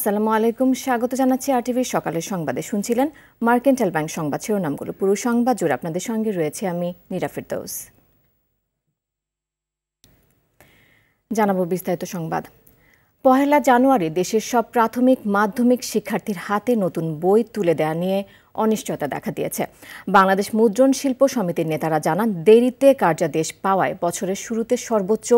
আসসালামু আলাইকুম স্বাগত জানাচ্ছি আরটিভির সকালের সংবাদে শুনছিলেন মার্কেন্টাল ব্যাংক সংবাদ শিরোনামগুলো পুরো সংবাদ জুড়ে আপনাদের সঙ্গে রয়েছে আমি নিরাফির দোস জানাবো বিস্তারিত সংবাদ পহেলা জানুয়ারি দেশের সব প্রাথমিক মাধ্যমিক শিক্ষার্থীর হাতে নতুন বই তুলে দেওয়া নিয়ে অনিশ্চয়তা দেখা দিয়েছে বাংলাদেশ মুদ্রণ শিল্প সমিতির নেতারা জানান দেরিতে কার্যাদেশ পাওয়ায় বছরের শুরুতে সর্বোচ্চ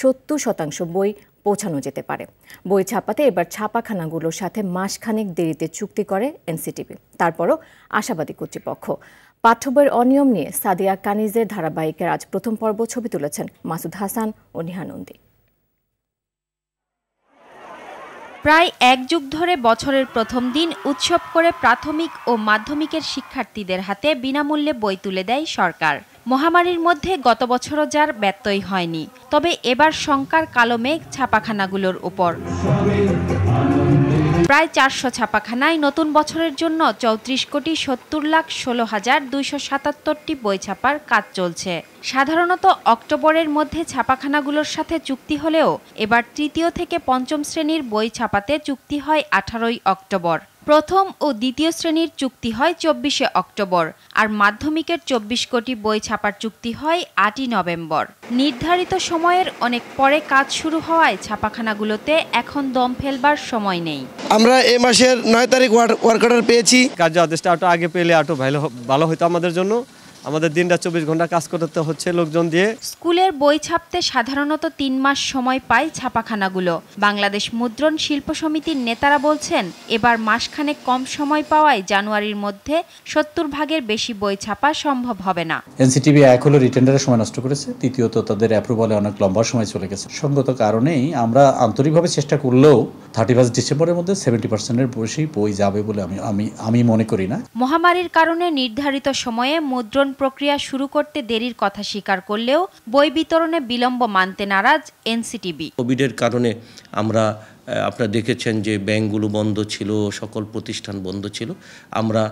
সত্তর শতাংশ বই পৌঁছানো যেতে পারে বই ছাপাতে এবার ছাপাখানাগুলোর সাথে মাসখানেক দেরিতে চুক্তি করে এনসিটিভি তারপরও আশাবাদী কর্তৃপক্ষ পাঠ্যবইয়ের অনিয়ম নিয়ে সাদিয়া কানিজের ধারাবাহিকের আজ প্রথম পর্ব ছবি তুলেছেন মাসুদ হাসান ও নিহানন্দী প্রায় এক যুগ ধরে বছরের প্রথম দিন উৎসব করে প্রাথমিক ও মাধ্যমিকের শিক্ষার্থীদের হাতে বিনামূল্যে বই তুলে দেয় সরকার মহামারীর মধ্যে গত বছরও যার ব্যত্যয় হয়নি তবে এবার শঙ্কার কালো মেঘ ছাপাখানাগুলোর উপর প্রায় চারশো ছাপাখানায় নতুন বছরের জন্য চৌত্রিশ কোটি সত্তর লাখ ষোলো হাজার দুইশো সাতাত্তরটি বই ছাপার কাজ চলছে সাধারণত অক্টোবরের মধ্যে ছাপাখানাগুলোর সাথে চুক্তি হলেও এবার তৃতীয় থেকে পঞ্চম শ্রেণীর বই ছাপাতে চুক্তি হয় আঠারোই অক্টোবর প্রথম ও দ্বিতীয় শ্রেণীর চুক্তি হয় চব্বিশে অক্টোবর আর মাধ্যমিকের চব্বিশ কোটি বই ছাপার চুক্তি হয় আটই নভেম্বর নির্ধারিত সময়ের অনেক পরে কাজ শুরু হওয়ায় ছাপাখানাগুলোতে এখন দম ফেলবার সময় নেই আমরা এ মাসের নয় তারিখ ওয়ার্ক অর্ডার পেয়েছি কার্য আদেশটা আটো আগে পেলে আটো ভালো ভালো হতো আমাদের জন্য আমাদের দিনটা চব্বিশ ঘন্টা কাজ করতে হচ্ছে লোকজন দিয়ে স্কুলের বই ছাপতে সাধারণত তিন মাস সময় পায় ছাপাখানাগুলো বাংলাদেশ মুদ্রণ শিল্প সমিতির নেতারা বলছেন এবার মাসখানেক কম সময় পাওয়ায় জানুয়ারির মধ্যে সত্তর ভাগের বেশি বই ছাপা সম্ভব হবে না এনসিটিভি এক হলো রিটেন্ডারের সময় নষ্ট করেছে তৃতীয়ত তাদের অ্যাপ্রুভালে অনেক লম্বা সময় চলে গেছে সঙ্গত কারণেই আমরা আন্তরিকভাবে চেষ্টা করলেও থার্টি ফার্স্ট ডিসেম্বরের মধ্যে সেভেন্টি পার্সেন্টের বেশি বই যাবে বলে আমি আমি আমি মনে করি না মহামারীর কারণে নির্ধারিত সময়ে মুদ্রণ প্রক্রিয়া শুরু করতে দেরির কথা স্বীকার করলেও বই বিতরণে বিলম্ব মানতে নারাজ এনসিটিবি কোভিডের কারণে আমরা আপনারা দেখেছেন যে ব্যাংকগুলো বন্ধ ছিল সকল প্রতিষ্ঠান বন্ধ ছিল আমরা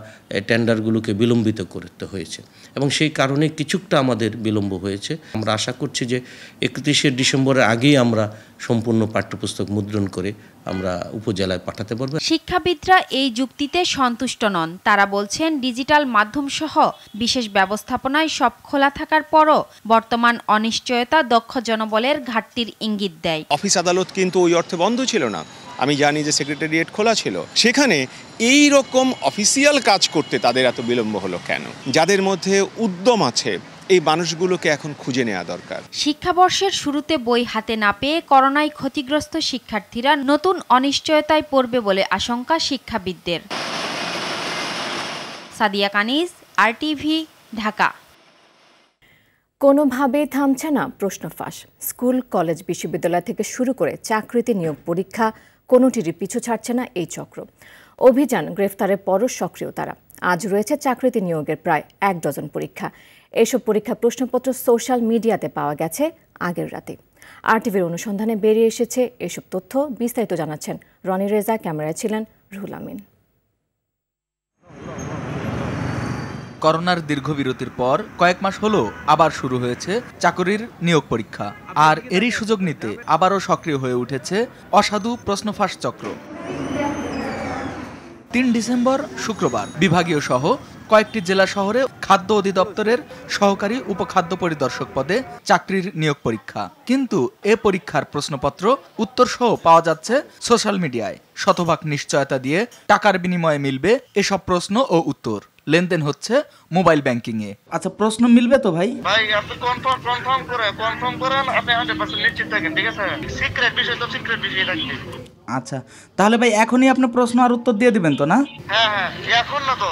টেন্ডারগুলোকে বিলম্বিত করতে হয়েছে এবং সেই কারণে কিছুটা আমাদের বিলম্ব হয়েছে আমরা আশা করছি যে একত্রিশে ডিসেম্বরের আগেই আমরা সম্পূর্ণ পাঠ্যপুস্তক মুদ্রণ করে আমরা উপজেলায় পাঠাতে পারব শিক্ষাবিদরা এই যুক্তিতে সন্তুষ্ট নন তারা বলছেন ডিজিটাল মাধ্যম সহ বিশেষ ব্যবস্থাপনায় সব খোলা থাকার পরও বর্তমান অনিশ্চয়তা দক্ষ জনবলের ঘাটতির ইঙ্গিত দেয় অফিস আদালত কিন্তু ওই অর্থে বন্ধ ছিল না আমি জানি যে সেক্রেটারিয়েট খোলা ছিল সেখানে এই রকম অফিসিয়াল কাজ করতে তাদের এত বিলম্ব হলো কেন যাদের মধ্যে উদ্যম আছে এই মানুষগুলোকে এখন খুঁজে নেওয়া দরকার শিক্ষাবর্ষের শুরুতে বই হাতে না পেয়ে করোনায় ক্ষতিগ্রস্ত শিক্ষার্থীরা নতুন অনিশ্চয়তায় পড়বে বলে আশঙ্কা শিক্ষাবিদদের সাদিয়া কানিজ আরটিভি ঢাকা কোনোভাবে থামছে না প্রশ্ন ফাঁস স্কুল কলেজ বিশ্ববিদ্যালয় থেকে শুরু করে চাকরিতে নিয়োগ পরীক্ষা কোনোটিরই পিছু ছাড়ছে না এই চক্র অভিযান গ্রেফতারের পরও সক্রিয় তারা আজ রয়েছে চাকরিতে নিয়োগের প্রায় এক ডজন পরীক্ষা এসব পরীক্ষা প্রশ্নপত্র সোশ্যাল মিডিয়াতে পাওয়া গেছে আগের রাতে আরটিভির অনুসন্ধানে বেরিয়ে এসেছে এসব তথ্য বিস্তারিত জানাচ্ছেন রনি রেজা ক্যামেরায় ছিলেন রুহুল আমিন করোনার দীর্ঘ বিরতির পর কয়েক মাস হলো আবার শুরু হয়েছে চাকরির নিয়োগ পরীক্ষা আর এরই সুযোগ নিতে আবারও সক্রিয় হয়ে উঠেছে অসাধু প্রশ্নফাঁস চক্র তিন ডিসেম্বর শুক্রবার বিভাগীয় সহ কয়েকটি জেলা শহরে খাদ্য অধিদপ্তরের সহকারী উপখাদ্য পরিদর্শক পদে চাকরির নিয়োগ পরীক্ষা কিন্তু এ পরীক্ষার প্রশ্নপত্র উত্তরসহ পাওয়া যাচ্ছে সোশ্যাল মিডিয়ায় শতভাগ নিশ্চয়তা দিয়ে টাকার বিনিময়ে মিলবে এসব প্রশ্ন ও উত্তর লেনদেন হচ্ছে মোবাইল ব্যাংকিং এ আচ্ছা প্রশ্ন মিলবে তো ভাই ভাই আপনি কনফার্ম কনফার্ম করে কনফার্ম করেন আপনি 100% নিশ্চিত থাকেন ঠিক আছে সিক্রেট বিষয় তো সিক্রেট বিষয় থাকবে আচ্ছা তাহলে ভাই এখনই আপনি প্রশ্ন আর উত্তর দিয়ে দিবেন তো না হ্যাঁ, হ্যাঁ এখন না তো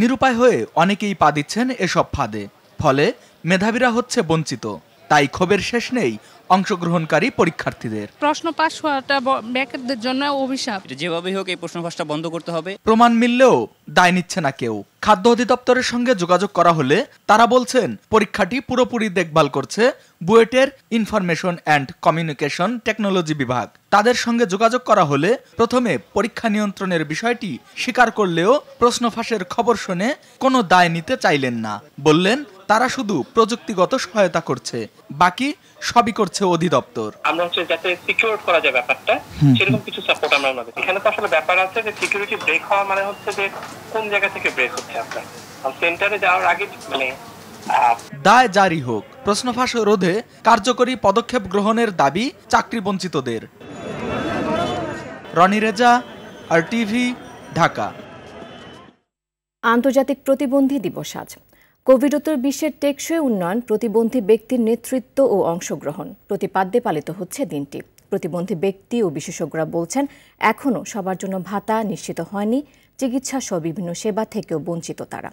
নিরুপায় হয়ে অনেকেই পা দিচ্ছেন এসব ফাঁদে ফলে মেধাবীরা হচ্ছে বঞ্চিত তাই ক্ষোভের শেষ নেই অংশগ্রহণকারী পরীক্ষার্থীদের প্রশ্ন পাস হওয়াটা ব্যাকেরদের জন্য অভিশাপ যেভাবে হোক এই প্রশ্ন ফাঁসটা বন্ধ করতে হবে প্রমাণ মিললেও দায় নিচ্ছে না কেউ খাদ্য অধিদপ্তরের সঙ্গে যোগাযোগ করা হলে তারা বলছেন পরীক্ষাটি পুরোপুরি দেখভাল করছে বুয়েটের ইনফরমেশন অ্যান্ড কমিউনিকেশন টেকনোলজি বিভাগ তাদের সঙ্গে যোগাযোগ করা হলে প্রথমে পরীক্ষা নিয়ন্ত্রণের বিষয়টি স্বীকার করলেও প্রশ্ন ফাঁসের খবর শুনে কোনো দায় নিতে চাইলেন না বললেন তারা শুধু প্রযুক্তিগত সহায়তা করছে বাকি সবই করছে অধিদপ্তর আমরা হচ্ছে যাতে সিকিউর করা যায় ব্যাপারটা সেরকম কিছু সাপোর্ট আমরা ওনাদের এখানে তো আসলে ব্যাপার আছে যে সিকিউরিটি ব্রেক হওয়া মানে হচ্ছে যে কোন জায়গা থেকে ব্রেক হচ্ছে আপনার সেন্টারে যাওয়ার আগে মানে দায় জারি হোক প্রশ্ন ফাঁস রোধে কার্যকরী পদক্ষেপ গ্রহণের দাবি চাকরি বঞ্চিতদের রনি রেজা আর টিভি ঢাকা আন্তর্জাতিক প্রতিবন্ধী দিবস আজ কোভিডোত্তর বিশ্বের টেকসই উন্নয়ন প্রতিবন্ধী ব্যক্তির নেতৃত্ব ও অংশগ্রহণ প্রতিপাদ্যে পালিত হচ্ছে দিনটি প্রতিবন্ধী ব্যক্তি ও বিশেষজ্ঞরা বলছেন এখনও সবার জন্য ভাতা নিশ্চিত হয়নি চিকিৎসা সহ বিভিন্ন সেবা থেকেও বঞ্চিত তারা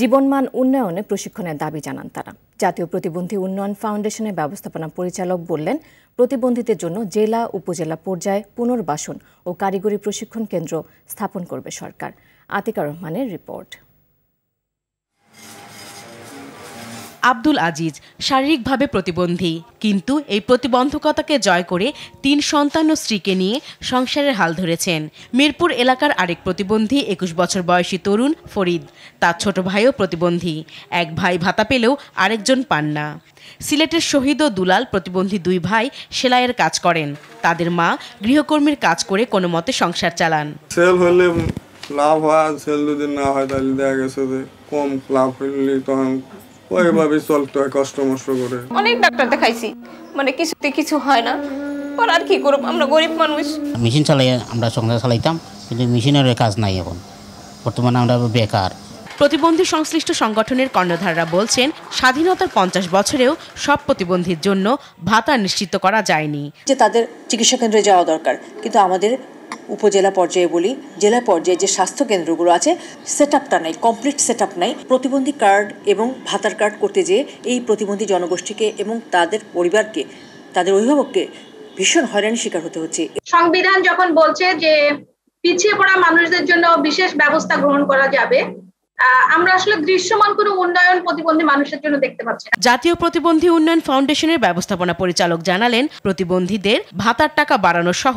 জীবনমান উন্নয়নে প্রশিক্ষণের দাবি জানান তারা জাতীয় প্রতিবন্ধী উন্নয়ন ফাউন্ডেশনের ব্যবস্থাপনা পরিচালক বললেন প্রতিবন্ধীদের জন্য জেলা উপজেলা পর্যায়ে পুনর্বাসন ও কারিগরি প্রশিক্ষণ কেন্দ্র স্থাপন করবে সরকার আতিকা রহমানের রিপোর্ট আব্দুল আজিজ শারীরিকভাবে প্রতিবন্ধী কিন্তু এই প্রতিবন্ধকতাকে জয় করে তিন সন্তান ও স্ত্রীকে নিয়ে সংসারের হাল ধরেছেন মিরপুর এলাকার আরেক প্রতিবন্ধী একুশ বছর বয়সী তরুণ ফরিদ তার ছোট ভাইও প্রতিবন্ধী এক ভাই ভাতা পেলেও আরেকজন পান না সিলেটের শহীদ ও দুলাল প্রতিবন্ধী দুই ভাই সেলাইয়ের কাজ করেন তাদের মা গৃহকর্মীর কাজ করে কোনো মতে সংসার চালান লাভ হয় সেল যদি না হয় তাহলে দেখা গেছে যে কম লাভ হইলে তখন কষ্ট করে অনেক ডাক্তার দেখাইছি মানে কিছুতে কিছু হয় না পর আর কি করব আমরা গরিব মানুষ মেশিন চালাই আমরা সংসার চালাইতাম কিন্তু মেশিনের কাজ নাই এখন বর্তমানে আমরা বেকার প্রতিবন্ধী সংশ্লিষ্ট সংগঠনের কর্ণধাররা বলছেন স্বাধীনতার পঞ্চাশ বছরেও সব প্রতিবন্ধীর জন্য ভাতা নিশ্চিত করা যায়নি যে তাদের চিকিৎসা কেন্দ্রে যাওয়া দরকার কিন্তু আমাদের উপজেলা পর্যায়ে বলি জেলা পর্যায়ে যে স্বাস্থ্য কেন্দ্রগুলো আছে সেট আপটা নাই কমপ্লিট সেট আপ নাই প্রতিবন্ধী কার্ড এবং ভাতার কার্ড করতে যেয়ে এই প্রতিবন্ধী জনগোষ্ঠীকে এবং তাদের পরিবারকে তাদের অভিভাবককে ভীষণ হয়রানি শিকার হতে হচ্ছে সংবিধান যখন বলছে যে পিছিয়ে পড়া মানুষদের জন্য বিশেষ ব্যবস্থা গ্রহণ করা যাবে আমরা আসলে দৃশ্যমান কোনো উন্নয়ন প্রতিবন্ধী মানুষের জন্য দেখতে পাচ্ছি জাতীয় প্রতিবন্ধী উন্নয়ন ফাউন্ডেশনের ব্যবস্থাপনা পরিচালক জানালেন প্রতিবন্ধীদের ভাতার টাকা বাড়ানো সহ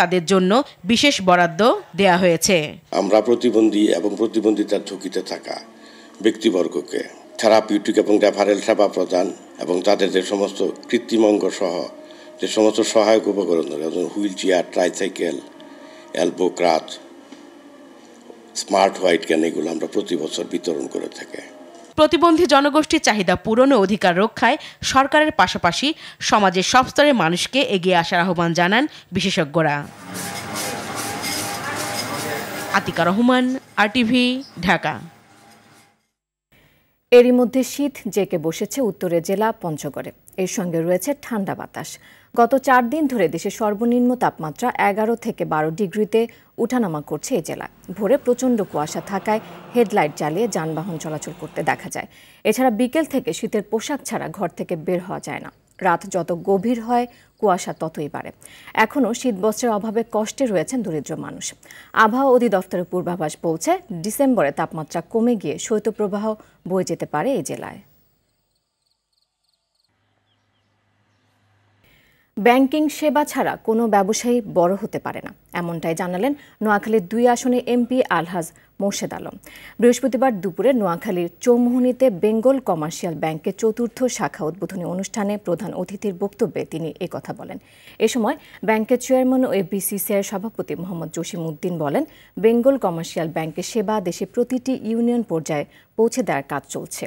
তাদের জন্য বিশেষ বরাদ্দ দেয়া হয়েছে আমরা প্রতিবন্ধী এবং প্রতিবন্ধিতার ঝুঁকিতে থাকা ব্যক্তিবর্গকে থেরাপিউটিক এবং রেফারেল সেবা প্রদান এবং তাদের যে সমস্ত কৃত্রিম অঙ্গ সহ যে সমস্ত সহায়ক উপকরণ wheelchair tricycle elbow crutch smart white cane এগুলো আমরা প্রতি বছর বিতরণ করে থাকি প্রতিবন্ধী জনগোষ্ঠীর চাহিদা পূরণ অধিকার রক্ষায় সরকারের পাশাপাশি সমাজের সব স্তরের মানুষকে এগিয়ে আসার আহ্বান জানান বিশেষজ্ঞরা আতিকা রহমান টিভি ঢাকা এরই মধ্যে শীত জেকে বসেছে উত্তরে জেলা পঞ্চগড়ে এর সঙ্গে রয়েছে ঠান্ডা বাতাস গত চার দিন ধরে দেশের সর্বনিম্ন তাপমাত্রা এগারো থেকে বারো ডিগ্রিতে উঠানামা করছে এই জেলা ভোরে প্রচণ্ড কুয়াশা থাকায় হেডলাইট জ্বালিয়ে যানবাহন চলাচল করতে দেখা যায় এছাড়া বিকেল থেকে শীতের পোশাক ছাড়া ঘর থেকে বের হওয়া যায় না রাত যত গভীর হয় কুয়াশা ততই বাড়ে এখনও শীতবস্ত্রের অভাবে কষ্টে রয়েছেন দরিদ্র মানুষ আবহাওয়া অধিদপ্তরের পূর্বাভাস বলছে ডিসেম্বরে তাপমাত্রা কমে গিয়ে শৈত্যপ্রবাহ বয়ে যেতে পারে এই জেলায় ব্যাংকিং সেবা ছাড়া কোনো ব্যবসায়ী বড় হতে পারে না এমনটাই জানালেন নোয়াখালীর দুই আসনে এমপি আলহাজ মোর্শেদ আলম বৃহস্পতিবার দুপুরে নোয়াখালীর চৌমোহনীতে বেঙ্গল কমার্শিয়াল ব্যাংকের চতুর্থ শাখা উদ্বোধনী অনুষ্ঠানে প্রধান অতিথির বক্তব্যে তিনি কথা বলেন এ সময় ব্যাংকের চেয়ারম্যান ও এফবিসিসিআই সভাপতি মোহাম্মদ জসিম উদ্দিন বলেন বেঙ্গল কমার্শিয়াল ব্যাংকের সেবা দেশে প্রতিটি ইউনিয়ন পর্যায়ে পৌঁছে দেওয়ার কাজ চলছে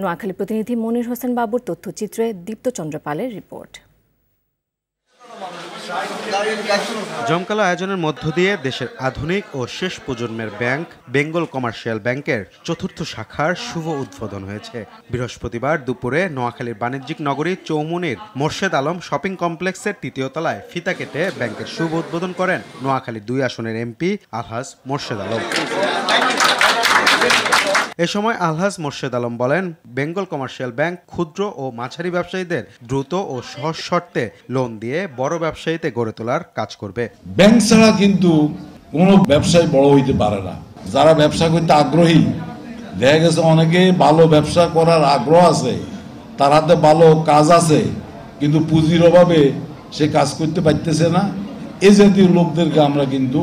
নোয়াখালী প্রতিনিধি মনির হোসেন বাবুর তথ্যচিত্রে দীপ্তচন্দ্র পালের রিপোর্ট জমকালো আয়োজনের মধ্য দিয়ে দেশের আধুনিক ও শেষ প্রজন্মের ব্যাংক বেঙ্গল কমার্শিয়াল ব্যাংকের চতুর্থ শাখার শুভ উদ্বোধন হয়েছে বৃহস্পতিবার দুপুরে নোয়াখালীর বাণিজ্যিক নগরী চৌমুনির মোর্শেদ আলম শপিং কমপ্লেক্সের তৃতীয় তলায় ফিতা কেটে ব্যাংকের শুভ উদ্বোধন করেন নোয়াখালীর দুই আসনের এমপি আলহাজ মোর্শেদ আলম এ সময় আলহাজ মোর্শেদ আলম বলেন বেঙ্গল কমার্শিয়াল ব্যাংক ক্ষুদ্র ও মাঝারি ব্যবসায়ীদের দ্রুত ও সহজ শর্তে লোন দিয়ে বড় ব্যবসায়ীতে গড়ে তোলার কাজ করবে ব্যাংক ছাড়া কিন্তু কোনো ব্যবসায় বড় হইতে পারে না যারা ব্যবসা করতে আগ্রহী দেখা গেছে অনেকে ভালো ব্যবসা করার আগ্রহ আছে তার হাতে ভালো কাজ আছে কিন্তু পুঁজির অভাবে সে কাজ করতে পারতেছে না এ জাতীয় লোকদেরকে আমরা কিন্তু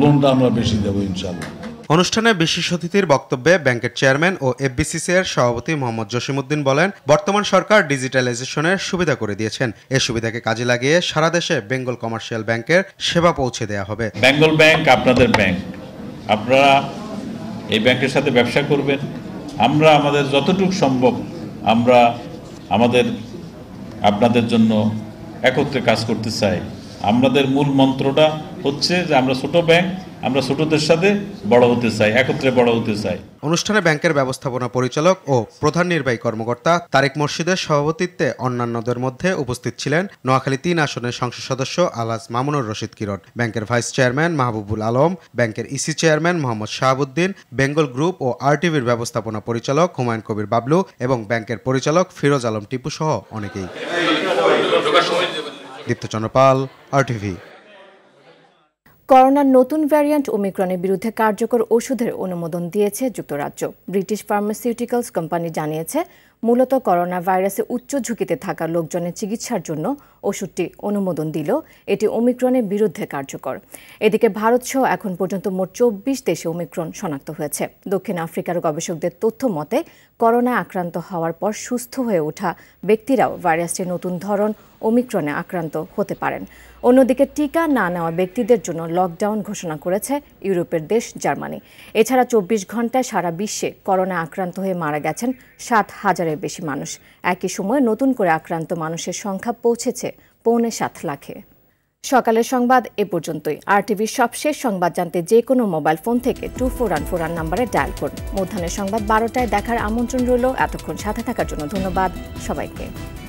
লোনটা আমরা বেশি দেবো ইনশাল্লাহ অনুষ্ঠানে বিশেষ অতিথির বক্তব্যে ব্যাংকের চেয়ারম্যান ও এফবিসিসি এর সভাপতি মোহাম্মদ উদ্দিন বলেন বর্তমান সরকার ডিজিটালাইজেশনের সুবিধা করে দিয়েছেন এ সুবিধাকে কাজে লাগিয়ে সারা দেশে বেঙ্গল কমার্শিয়াল ব্যাংকের সেবা পৌঁছে দেয়া হবে বেঙ্গল ব্যাংক আপনাদের ব্যাংক আপনারা এই ব্যাংকের সাথে ব্যবসা করবেন আমরা আমাদের যতটুকু সম্ভব আমরা আমাদের আপনাদের জন্য একত্রে কাজ করতে চাই আমাদের মূল মন্ত্রটা হচ্ছে যে আমরা ছোট ব্যাংক আমরা ছোটদের সাথে বড় হতে চাই একত্রে বড় হতে চাই অনুষ্ঠানে ব্যাংকের ব্যবস্থাপনা পরিচালক ও প্রধান নির্বাহী কর্মকর্তা তারেক মসজিদের সভাপতিত্বে অন্যান্যদের মধ্যে উপস্থিত ছিলেন নোয়াখালী তিন আসনের সংসদ সদস্য আলাজ মামুনুর রশিদ কিরণ ব্যাংকের ভাইস চেয়ারম্যান মাহবুবুল আলম ব্যাংকের ইসি চেয়ারম্যান মোহাম্মদ শাহাবুদ্দিন বেঙ্গল গ্রুপ ও আরটিভির ব্যবস্থাপনা পরিচালক হুমায়ুন কবির বাবলু এবং ব্যাংকের পরিচালক ফিরোজ আলম টিপু সহ অনেকেই দীপ্তচন্দ্র পাল আরটিভি করোনার নতুন ভ্যারিয়েন্ট ওমিক্রনের বিরুদ্ধে কার্যকর ওষুধের অনুমোদন দিয়েছে যুক্তরাজ্য ব্রিটিশ ফার্মাসিউটিক্যালস কোম্পানি জানিয়েছে মূলত করোনা ভাইরাসে উচ্চ ঝুঁকিতে থাকা লোকজনের চিকিৎসার জন্য ওষুধটি অনুমোদন দিল এটি ওমিক্রনের বিরুদ্ধে কার্যকর এদিকে ভারতসহ এখন পর্যন্ত মোট চব্বিশ দেশে ওমিক্রন শনাক্ত হয়েছে দক্ষিণ আফ্রিকার গবেষকদের তথ্য মতে করোনা আক্রান্ত হওয়ার পর সুস্থ হয়ে ওঠা ব্যক্তিরাও ভাইরাসটির নতুন ধরন ওমিক্রনে আক্রান্ত হতে পারেন অন্যদিকে টিকা না নেওয়া ব্যক্তিদের জন্য লকডাউন ঘোষণা করেছে ইউরোপের দেশ জার্মানি এছাড়া চব্বিশ ঘন্টায় সারা বিশ্বে করোনা আক্রান্ত হয়ে মারা গেছেন সাত হাজারের বেশি মানুষ একই সময়ে নতুন করে আক্রান্ত মানুষের সংখ্যা পৌঁছেছে পৌনে সাত লাখে সকালের সংবাদ এ পর্যন্তই আর টিভির সবশেষ সংবাদ জানতে যে কোনো মোবাইল ফোন থেকে টু ফোর ওয়ান ফোর নাম্বারে ডায়াল করুন মধ্যাহ্নের সংবাদ বারোটায় দেখার আমন্ত্রণ রইল এতক্ষণ সাথে থাকার জন্য ধন্যবাদ সবাইকে